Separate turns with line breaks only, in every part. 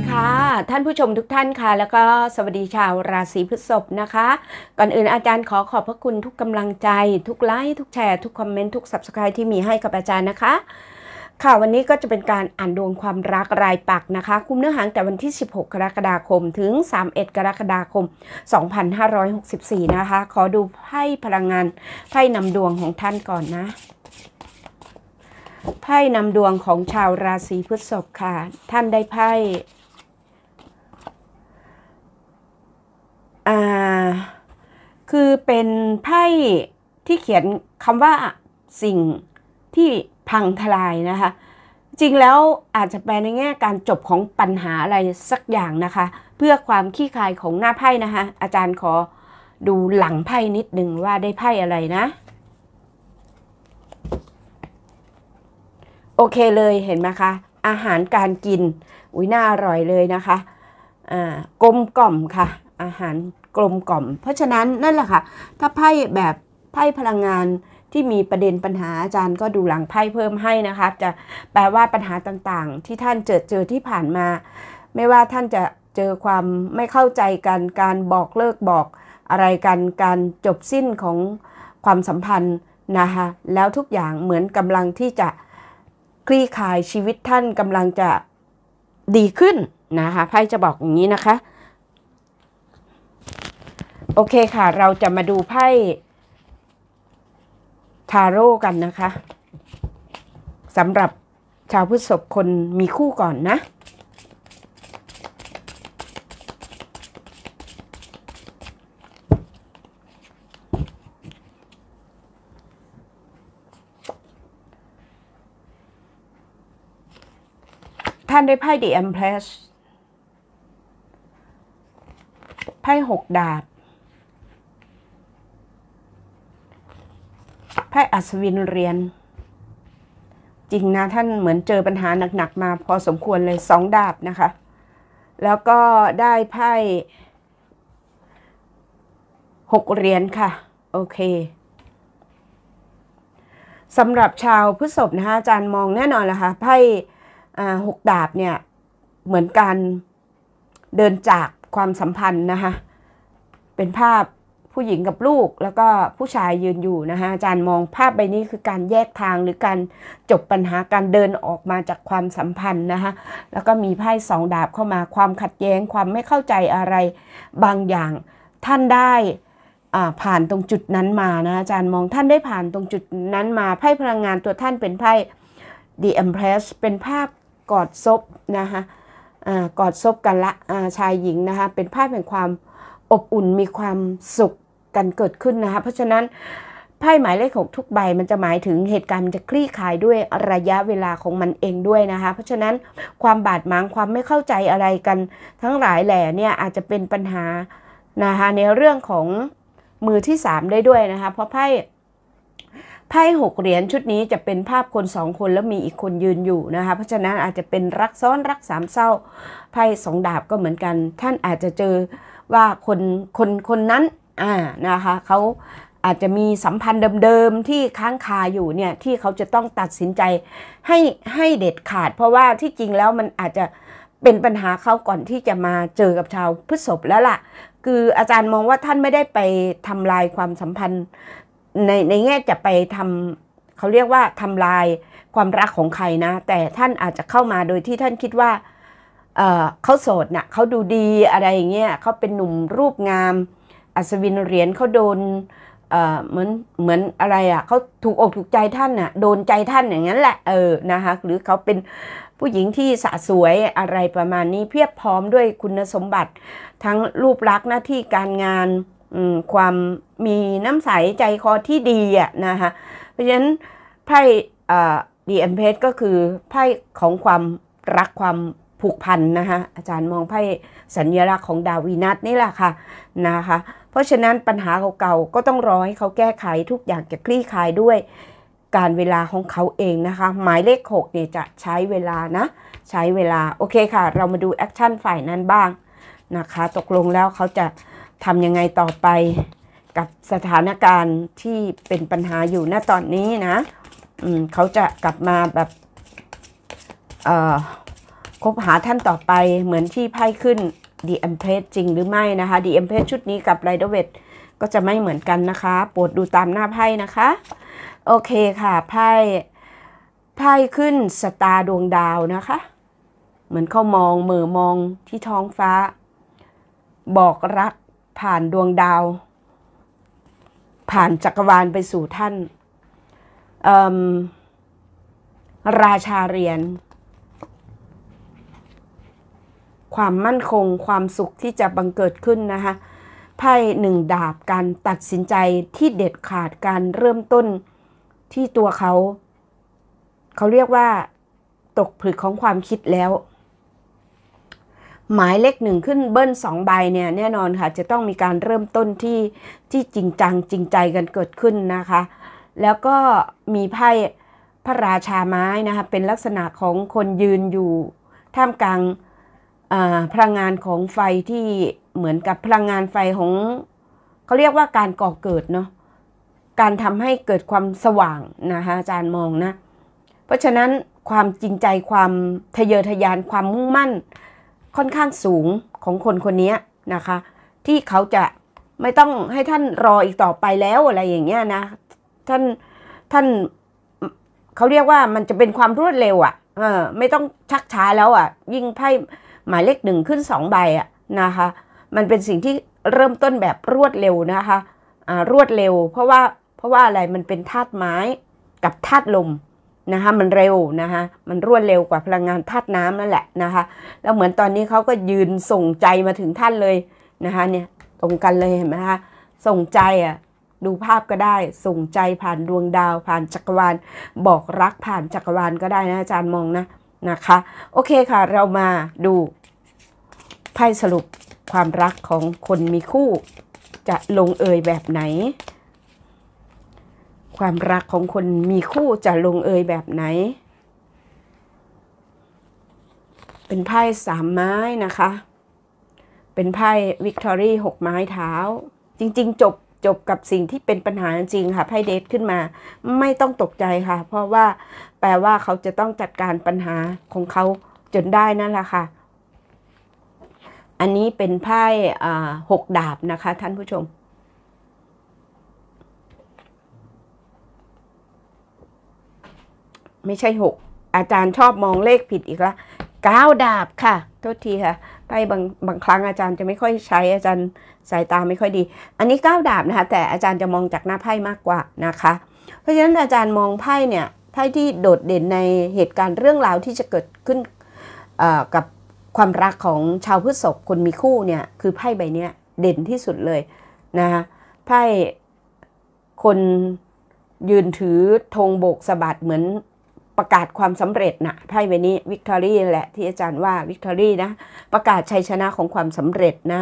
ีค่ะ ท่านผู้ชมทุกท่านค่ะ แล้วก็สวัสดีชาวราศีพฤษภนะคะ ก่อนอื่นอาจารย์ขอขอบพระคุณทุกกำลังใจทุกไลค์ทุกแชร์ ทุกคอมเมนต์ ทุกสับสกายที่มีให้กับอาจารย์นะคะ ค่ะ วันนี้ก็จะเป็นการอ่านดวงความรักรายปักนะคะ คุมเนื้อหางแต่วันที่ 16 กรกฎาคม ถึง 31 กรกฎาคม 2564 นะคะ ขอดูไพ่พลังงาน ไพ่นำดวงของท่านก่อนนะ ไพ่นำดวงของชาวราศีพฤษภค่ะ ท่านได้ไพ่คือเป็นไพ่ที่เขียนคำว่าสิ่งที่พังทลายนะคะ จริงแล้วอาจจะแปลในแง่การจบของปัญหาอะไรสักอย่างนะคะ เพื่อความขี้คายของหน้าไพ่นะคะ อาจารย์ขอดูหลังไพ่นิดหนึ่งว่าได้ไพ่อะไรนะ โอเคเลยเห็นไหมคะ อาหารการกิน อุ้ยน่าอร่อยเลยนะคะ อ่ากลมกล่อมค่ะอาหารกลมกล่อม เพราะฉะนั้นนั่นแหละค่ะถ้าไพ่แบบไพ่พลังงานที่มีประเด็นปัญหาอาจารย์ก็ดูหลังไพ่เพิ่มให้นะคะ จะแปลว่าปัญหาต่างๆ ที่ท่านเจอเจอที่ผ่านมา ไม่ว่าท่านจะเจอความไม่เข้าใจกันการบอกเลิกบอก อะไรกันการจบสิ้นของความสัมพันธ์นะคะแล้วทุกอย่างเหมือนกำลังที่จะคลี่คลายชีวิตท่านกำลังจะดีขึ้นนะคะไพ่จะบอกอย่างนี้นะคะโอเคค่ะ เราจะมาดูไพ่ทาโร่ กันนะคะสำหรับชาวพฤษภคนมีคู่ก่อนนะ ท่านได้ไพ่ The Empress ไพ่หกดาบพระอัศวินเรียน จริงนะท่านเหมือนเจอปัญหาหนัก ๆ มาพอสมควรเลยสองดาบนะคะ แล้วก็ได้ไพ่หกเหรียญค่ะ โอเคสำหรับชาวพฤษภนะคะอาจารย์มองแน่นอนละค่ะไพ่หกดาบเนี่ย เหมือนการเดินจากความสัมพันธ์นะคะเป็นภาพผู้หญิงกับลูกแล้วก็ผู้ชายยืนอยู่นะคะอาจารย์มองภาพใบนี้คือการแยกทางหรือการจบปัญหาการเดินออกมาจากความสัมพันธ์นะคะแล้วก็มีไพ่สองดาบเข้ามาความขัดแย้งความไม่เข้าใจอะไรบางอย่างท่านได้ผ่านตรงจุดนั้นมานะอาจารย์มองท่านได้ผ่านตรงจุดนั้นมาไพ่พลังงานตัวท่านเป็นไพ่ The Empress เป็นภาพกอดซบนะคะอกอดซบกันละชายหญิงนะคะเป็นภาพแห่งความอบอุ่นมีความสุขกันเกิดขึ้นนะคะ เพราะฉะนั้นไพ่หมายเลขหกทุกใบมันจะหมายถึงเหตุการณ์มันจะคลี่คลายด้วยระยะเวลาของมันเองด้วยนะคะ เพราะฉะนั้นความบาดหมางความไม่เข้าใจอะไรกันทั้งหลายแหล่เนี่ยอาจจะเป็นปัญหานะคะในเรื่องของมือที่สามได้ด้วยนะคะเพราะไพ่ไพ่หกเหรียญชุดนี้จะเป็นภาพคนสองคนแล้วมีอีกคนยืนอยู่นะคะเพราะฉะนั้นอาจจะเป็นรักซ้อนรักสามเศร้าไพ่สองดาบก็เหมือนกัน ท่านอาจจะเจอว่าคนคนคนนั้นอ่า นะคะเขาอาจจะมีสัมพันธ์เดิมๆที่ค้างคาอยู่เนี่ยที่เขาจะต้องตัดสินใจให้ให้เด็ดขาด เพราะว่าที่จริงแล้วมันอาจจะเป็นปัญหาเขาก่อนที่จะมาเจอกับชาวพฤษภแล้วล่ะ คืออาจารย์มองว่าท่านไม่ได้ไปทำลายความสัมพันธ์ในในแง่จะไปทำเขาเรียกว่าทำลายความรักของใครนะ แต่ท่านอาจจะเข้ามาโดยที่ท่านคิดว่าเเขาโสดนะ่ะเขาดูดีอะไรอย่างเงี้ยเขาเป็นหนุ่มรูปงามอัศวินเหรียญเขาโดน เหมือน เหมือนอะไรอะ่ะ เขาถูกอกถูกใจท่านอ่ะ โดนใจท่านอย่างนั้นแหละ เออ นะคะ หรือเขาเป็นผู้หญิงที่สะสวยอะไรประมาณนี้เพียบพร้อมด้วยคุณสมบัติ ทั้งรูปลักษณ์หน้าที่การงานความมีน้ำใสใจคอที่ดีอ่ะนะคะเพราะฉะนั้นไพ่ดีเอ็มเพสก็คือไพ่ของความรักความผูกพันนะคะอาจารย์มองไพ่สัญลักษณ์ของดาวีนัส นี่แหละค่ะนะคะเพราะฉะนั้นปัญหาเก่าๆก็ต้องรอให้เขาแก้ไขทุกอย่างจะคลี่คลายด้วยการเวลาของเขาเองนะคะ หมายเลข6เนี่ยจะใช้เวลานะใช้เวลา โอเคค่ะเรามาดู แอคชั่นฝ่ายนั้นบ้างนะคะตกลงแล้วเขาจะทำยังไงต่อไปกับสถานการณ์ที่เป็นปัญหาอยู่ณตอนนี้นะเขาจะกลับมาแบบคบหาท่านต่อไปเหมือนที่ไพ่ขึ้น The Empress จริงหรือไม่นะคะ The Empress ชุดนี้กับ Rider w a t ก็จะไม่เหมือนกันนะคะ โปรดดูตามหน้าไพ่นะคะ โอเคค่ะ ไพ่ไพ่ขึ้นสตาร์ดวงดาวนะคะ เหมือนเขามองเหม่อมองที่ท้องฟ้า บอกรักผ่านดวงดาว ผ่านจักรวาลไปสู่ท่านราชาเรียนความมั่นคงความสุขที่จะบังเกิดขึ้นนะคะไพ่หนึ่งดาบการตัดสินใจที่เด็ดขาดการเริ่มต้นที่ตัวเขาเขาเรียกว่าตกผลึกของความคิดแล้ว หมายเลขหนึ่งขึ้นเบิ้ลสองใบเนี่ยแน่นอนค่ะ จะต้องมีการเริ่มต้นที่ที่จริงจังจริงใจกันเกิดขึ้นนะคะ แล้วก็มีไพ่พระราชาไม้นะคะเป็นลักษณะของคนยืนอยู่ท่ามกลางพลังงานของไฟที่เหมือนกับพลังงานไฟของ เขาเรียกว่าการก่อเกิดเนาะการทำให้เกิดความสว่างนะคะอาจารย์มองนะ เพราะฉะนั้นความจริงใจความทะเยอทะยานความมุ่งมั่น ค่อนข้างสูงของคนคนนี้นะคะ ที่เขาจะไม่ต้องให้ท่านรออีกต่อไปแล้วอะไรอย่างเงี้ยนะ ท่านท่านเขาเรียกว่ามันจะเป็นความรวดเร็วอะ่ะเออไม่ต้องชักช้าแล้วอะ่ะยิ่งไพ่หมายเลขหนึ่งขึ้น2ใบอะนะคะมันเป็นสิ่งที่เริ่มต้นแบบรวดเร็วนะคะอ่ารวดเร็วเพราะว่าเพราะว่าอะไรมันเป็นธาตุไม้กับธาตุลมนะคะมันเร็วนะคะมันรวดเร็วกว่าพลังงานธาตุน้ำนั่นแหละนะคะแล้วเหมือนตอนนี้เขาก็ยืนส่งใจมาถึงท่านเลยนะคะเนี่ยตรงกันเลยเห็นไหมคะส่งใจอ่ะดูภาพก็ได้ส่งใจผ่านดวงดาว ผ่านจักรวาล บอกรักผ่านจักรวาลก็ได้นะอาจารย์มองนะนะคะโอเคค่ะเรามาดูไพ่สรุปความรักของคนมีคู่จะลงเอยแบบไหน ความรักของคนมีคู่จะลงเอยแบบไหน เป็นไพ่สามไม้นะคะเป็นไพ่วิกตอรี่หกไม้เท้าจริงๆจบจบกับสิ่งที่เป็นปัญหาจริงค่ะไพ่เดทขึ้นมาไม่ต้องตกใจค่ะ เพราะว่าแปลว่าเขาจะต้องจัดการปัญหาของเขาจนได้นั่นแหละค่ะ อันนี้เป็นไพ่หกดาบนะคะ ท่านผู้ชม ไม่ใช่หกอาจารย์ชอบมองเลขผิดอีกละเก้าดาบค่ะโทษทีค่ะไปบางบางครั้งอาจารย์จะไม่ค่อยใช้อาจารย์สายตาไม่ค่อยดี อันนี้ก้าดาบนะคะ แต่อาจารย์จะมองจากหน้าไพ่มากกว่านะคะ เพราะฉะนั้นอาจารย์มองไพ่เนี่ยไพ่ที่โดดเด่นในเหตุการณ์เรื่องราวที่จะเกิดขึ้นกับความรักของชาวพฤษภคนมีคู่เนี่ยคือไพ่ใบนี้เด่นที่สุดเลยนะคะไพ่คนยืนถือธงโบกสะบัดเหมือนประกาศความสำเร็จนะไพ่ใบนี้วิกตอรี่แหละที่อาจารย์ว่าวิกตอรี่นะประกาศชัยชนะของความสำเร็จนะ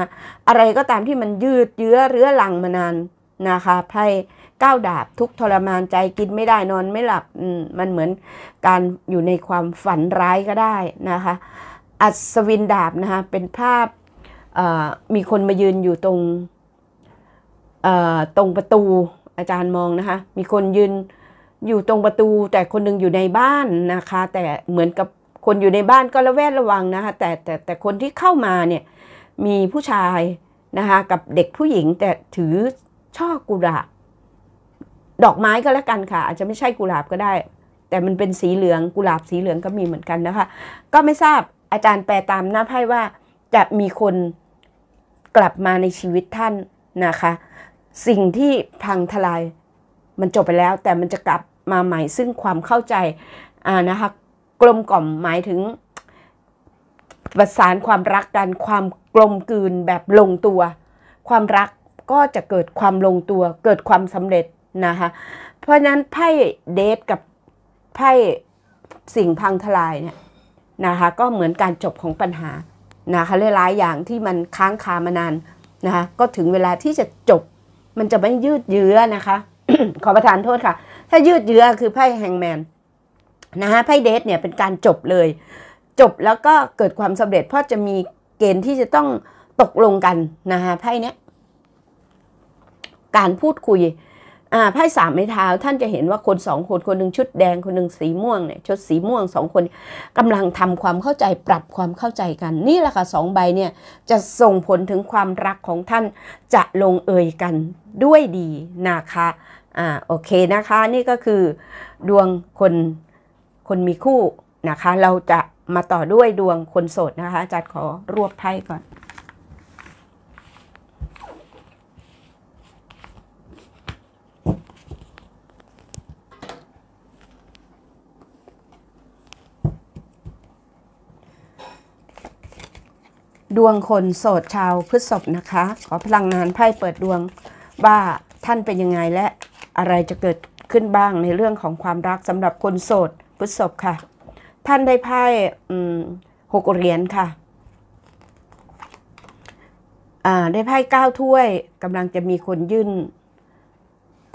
อะไรก็ตามที่มันยืดเยื้อเรื้อรังมานานนะคะไพ่ก้าวดาบทุกทรมานใจกินไม่ได้นอนไม่หลับมมันเหมือนการอยู่ในความฝันร้ายก็ได้นะคะอัศวินดาบนะคะเป็นภาพมีคนมายืนอยู่ตรงตรงประตูอาจารย์มองนะคะมีคนยืนอยู่ตรงประตูแต่คนนึงอยู่ในบ้านนะคะ แต่เหมือนกับคนอยู่ในบ้านก็ระแวดระวังนะคะแต่แต่แต่คนที่เข้ามาเนี่ยมีผู้ชายนะคะกับเด็กผู้หญิงแต่ถือช่อกุหลาบดอกไม้ก็แล้วกันค่ะ อาจจะไม่ใช่กุหลาบก็ได้ แต่มันเป็นสีเหลืองกุหลาบสีเหลืองก็มีเหมือนกันนะคะ ก็ไม่ทราบอาจารย์แปลตามหน้าไพ่ว่าจะมีคนกลับมาในชีวิตท่านนะคะ สิ่งที่พังทลายมันจบไปแล้วแต่มันจะกลับมาใหม่ซึ่งความเข้าใจนะคะกลมกล่อมหมายถึงประสานความรักกันความกลมกลืนแบบลงตัว ความรักก็จะเกิดความลงตัวเกิดความสำเร็จนะคะเพราะนั้นไพ่เดทกับไพ่สิ่งพังทลายเนี่ยนะคะก็เหมือนการจบของปัญหานะคะหลายๆอย่างที่มันค้างคามานานนะคะก็ถึงเวลาที่จะจบมันจะไม่ยืดเยื้อนะคะขอประทานโทษค่ะถ้ายืดเยื้อคือไพ่แฮงแมนนะฮะไพ่เดทเนี่ยเป็นการจบเลย จบแล้วก็เกิดความสำเร็จเพราะจะมีเกณฑ์ที่จะต้องตกลงกัน นะฮะไพ่เนี้ยการพูดคุยอ่าไพ่สามไม้เท้า ท่านจะเห็นว่าคนสองคนคนหนึ่งชุดแดงคนหนึ่งสีม่วงเนี่ยชุดสีม่วงสองคนกำลังทำความเข้าใจปรับความเข้าใจกัน นี่แหละค่ะสองใบเนี่ย จะส่งผลถึงความรักของท่านจะลงเอยกันด้วยดีนะคะอ่า โอเค นะคะ นี่ก็คือดวงคน คนมีคู่ นะคะ เราจะมาต่อด้วยดวงคนโสดนะคะ จัดขอรวบไพ่ก่อน ดวงคนโสดชาวพฤษภนะคะ ขอพลังงานไพ่เปิดดวงว่าท่านเป็นยังไงและอะไรจะเกิดขึ้นบ้างในเรื่องของความรักสำหรับคนโสดพธศพค่ะ ท่านได้ไพ่หกเหรียญค่ะได้ไพ่เก้าถ้วยกำลังจะมีคนยื่น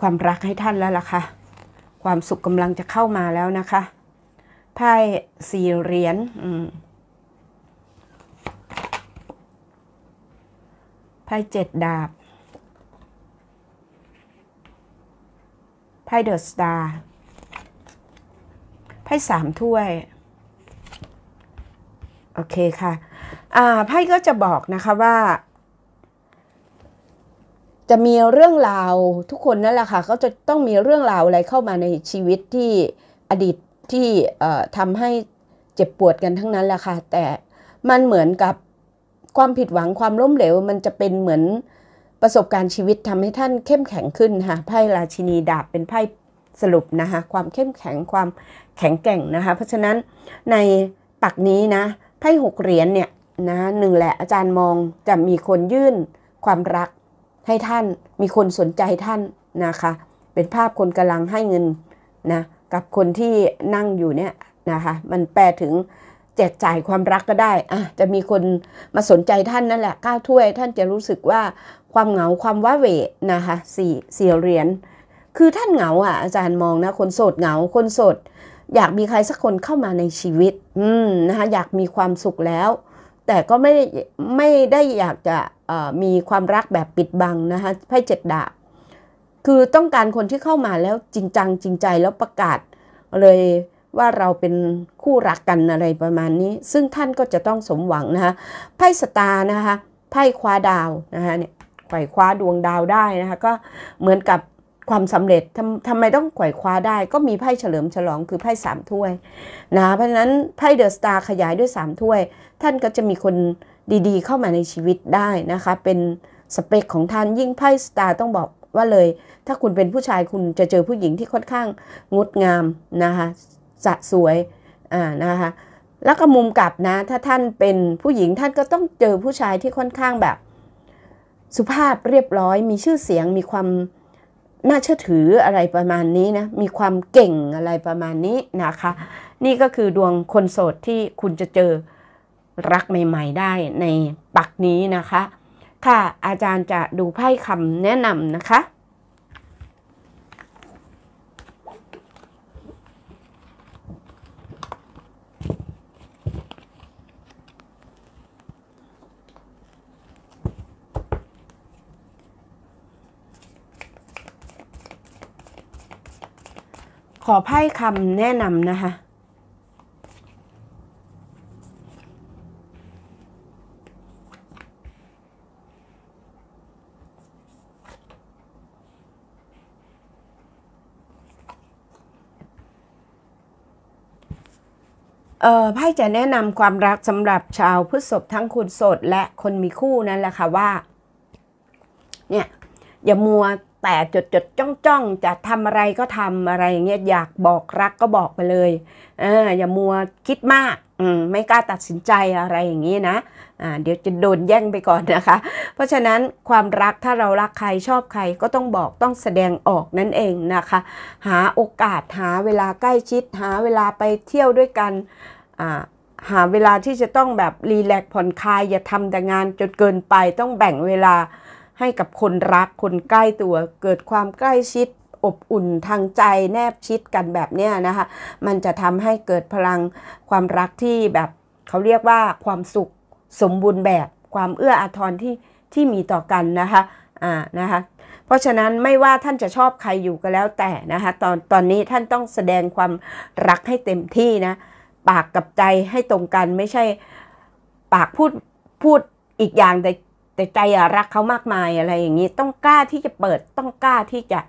ความรักให้ท่านแล้วล่ะค่ะ ความสุขกำลังจะเข้ามาแล้วนะคะไพ่สี่เหรียญไพ่เจ็ดดาบไพ่เดอะสตาร์ไพ่สามถ้วย โอเค ค่ะอ่าไพ่ก็จะบอกนะคะว่า จะมีเรื่องราว ทุกคนนั่นแหละค่ะ ก็จะต้องมีเรื่องราวอะไรเข้ามาในชีวิตที่อดีตที่ทำให้เจ็บปวดกันทั้งนั้นแหละค่ะ แต่มันเหมือนกับความผิดหวังความล้มเหลว มันจะเป็นเหมือนประสบการณ์ ชีวิตทำให้ท่านเข้มแข็งขึ้นค่ะไพ่ราชินีดาบเป็นไพ่สรุปนะคะความเข้มแข็งความแข็งแกร่งนะคะเพราะฉะนั้นในปักนี้นะไพ่หกเหรียญเนี่ยนะหนึ่งแหละอาจารย์มองจะมีคนยื่นความรักให้ท่านมีคนสนใจท่านนะคะ เป็นภาพคนกำลังให้เงินนะกับคนที่นั่งอยู่เนี่ยนะคะมันแปลถึงแจกจ่ายความรักก็ได้อ่ะจะมีคนมาสนใจท่านนั่นแหละก้าวถ้วย ท่านจะรู้สึกว่าความเหงาความว้าเวนะคะสี่สี่เหรียญคือท่านเหงาอ่ะอาจารย์มองนะคนโสดเหงาคนโสด อยากมีใครสักคนเข้ามาในชีวิตอืมนะคะอยากมีความสุขแล้ว แต่ก็ไม่ไม่ได้อยากจะมีความรักแบบปิดบังนะคะไพ่เจ็ดดาบคือต้องการคนที่เข้ามาแล้วจริงจัง จริงใจแล้วประกาศเลยว่าเราเป็นคู่รักกันอะไรประมาณนี้ ซึ่งท่านก็จะต้องสมหวังนะคะไพ่สตาร์นะคะไพ่คว้าดาวนะคะเนี่ยว่คว้าดวงดาวได้นะคะ ก็เหมือนกับความสำเร็จทำทำไมต้องไขว่คว้าได้ ก็มีไพ่เฉลิมฉลองคือไพ่สามถ้วยนะเพราะฉะนั้นไพ่เดอะสตาร์ขยายด้วยสามถ้วย ท่านก็จะมีคนดีๆ เข้ามาในชีวิตได้นะคะ เป็นสเปคของท่านยิ่งไพ่สตาร์ต้องบอกว่าเลย ถ้าคุณเป็นผู้ชายคุณจะเจอผู้หญิงที่ค่อนข้างงดงามนะคะสะสวยอ่านะคะแล้วก็มุมกลับนะถ้าท่านเป็นผู้หญิงท่านก็ต้องเจอผู้ชายที่ค่อนข้างแบบสุภาพเรียบร้อยมีชื่อเสียงมีความน่าเชื่อถืออะไรประมาณนี้นะ มีความเก่งอะไรประมาณนี้นะคะ นี่ก็คือดวงคนโสดที่คุณจะเจอรักใหม่ ๆ ได้ในปักนี้นะคะ ค่ะอาจารย์จะดูไพ่คำแนะนำนะคะขอไพ่คำแนะนำนะคะ เอ่อไพ่จะแนะนำความรักสำหรับชาวพฤษภทั้งคนโสดและคนมีคู่นั่นแหละค่ะว่า เนี่ย อย่ามัวแต่จดจดจ้องจ้องจะทำอะไรก็ทำอะไรเงี้ยอยากบอกรักก็บอกไปเลยเอออย่ามัวคิดมากมไม่กล้าตัดสินใจอะไรอย่างนี้นะเดี๋ยวจะโดนแย่งไปก่อนนะคะ เพราะฉะนั้นความรักถ้าเรารักใครชอบใครก็ต้องบอกต้องแสดงออกนั่นเองนะคะ หาโอกาสหาเวลาใกล้ชิด หาเวลาไปเที่ยวด้วยกันหาเวลาที่จะต้องแบบรีแลกผ่อนคลายอย่าทำแต่งานจนเกินไปต้องแบ่งเวลาให้กับคนรักคนใกล้ตัวเกิดความใกล้ชิดอบอุ่นทางใจแนบชิดกันแบบเนี้ยนะคะมันจะทำให้เกิดพลังความรักที่แบบเขาเรียกว่าความสุขสมบูรณ์แบบความเอื้ออาทรที่ที่มีต่อกันนะคะอ่านะคะเพราะฉะนั้นไม่ว่าท่านจะชอบใครอยู่ก็แล้วแต่นะคะตอนตอนนี้ท่านต้องแสดงความรักให้เต็มที่นะปากกับใจให้ตรงกันไม่ใช่ปากพูดพูดอีกอย่างแต่แต่ใจรักเขามากมายอะไรอย่างนี้ ต้องกล้าที่จะเปิดต้องกล้าที่จะ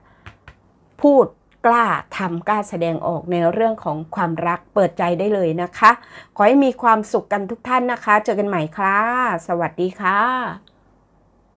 พูดกล้าทำกล้าแสดงออกในเรื่องของความรักเปิดใจได้เลยนะคะ ขอให้มีความสุขกันทุกท่านนะคะ เจอกันใหม่ค่ะสวัสดีค่ะ